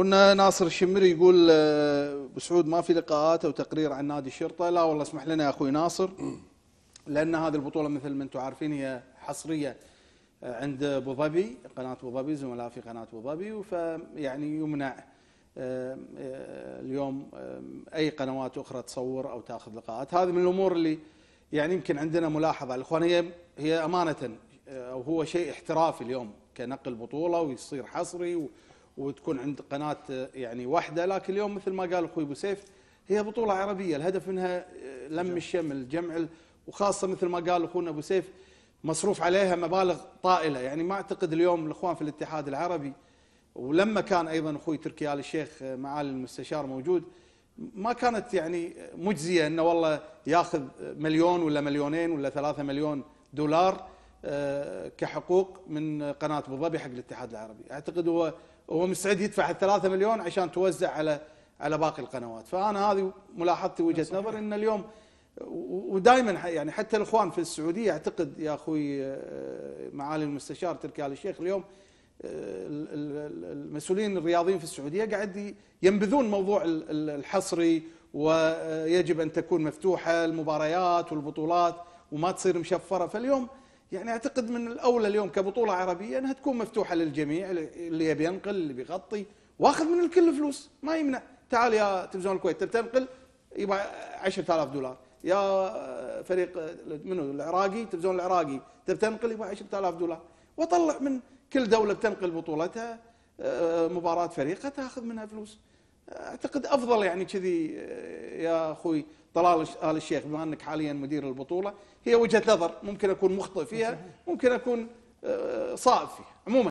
قلنا ناصر الشمري يقول آه، بسعود ما في لقاءات او تقرير عن نادي الشرطه لا والله اسمح لنا يا اخوي ناصر لان هذه البطوله مثل ما انتم عارفين هي حصريه آه، عند ابو ظبي قناه ابو ظبي زملاء في قناه ابو ظبي فيعني يمنع آه، اليوم اي قنوات اخرى تصور او تاخذ لقاءات هذه من الامور اللي يعني يمكن عندنا ملاحظه الاخوان هي هي امانه او هو شيء احترافي اليوم كنقل بطوله ويصير حصري وتكون عند قناه يعني واحده لكن اليوم مثل ما قال اخوي ابو سيف هي بطوله عربيه الهدف منها آه، لم الشمل جمع وخاصه مثل ما قال اخونا ابو سيف مصروف عليها مبالغ طائله يعني ما اعتقد اليوم الاخوان في الاتحاد العربي ولما كان ايضا اخوي تركي ال الشيخ آه، معالي المستشار موجود ما كانت يعني مجزيه انه والله ياخذ مليون ولا مليونين ولا ثلاثة مليون دولار آه، كحقوق من قناه ابو ظبي حق الاتحاد العربي، اعتقد هو وهو مستعد يدفع الثلاثة مليون عشان توزع على على باقي القنوات فانا هذه ملاحظتي وجهه نظر ان اليوم ودائما يعني حتى الاخوان في السعوديه اعتقد يا اخوي آه، معالي المستشار تركي ال الشيخ اليوم آه، المسؤولين الرياضيين في السعوديه قاعد ينبذون موضوع الحصري ويجب آه، ان تكون مفتوحه المباريات والبطولات وما تصير مشفره فاليوم يعني اعتقد من الاولى اليوم كبطوله عربيه انها تكون مفتوحه للجميع اللي يبي ينقل اللي بيغطي واخذ من الكل فلوس ما يمنع تعال يا تلفزيون الكويت تبي تنقل يبغى 10000 دولار يا فريق منو العراقي تلفزيون العراقي تبي تنقل يبغى 10000 دولار واطلع من كل دوله بتنقل بطولتها آه، مباراه فريقها تاخذ منها فلوس اعتقد افضل يعني كذي آه، يا اخوي طلال ال الشيخ بما انك حاليا مدير البطوله هي وجهه نظر ممكن اكون مخطئ فيها ممكن اكون آه، صائب فيها عموما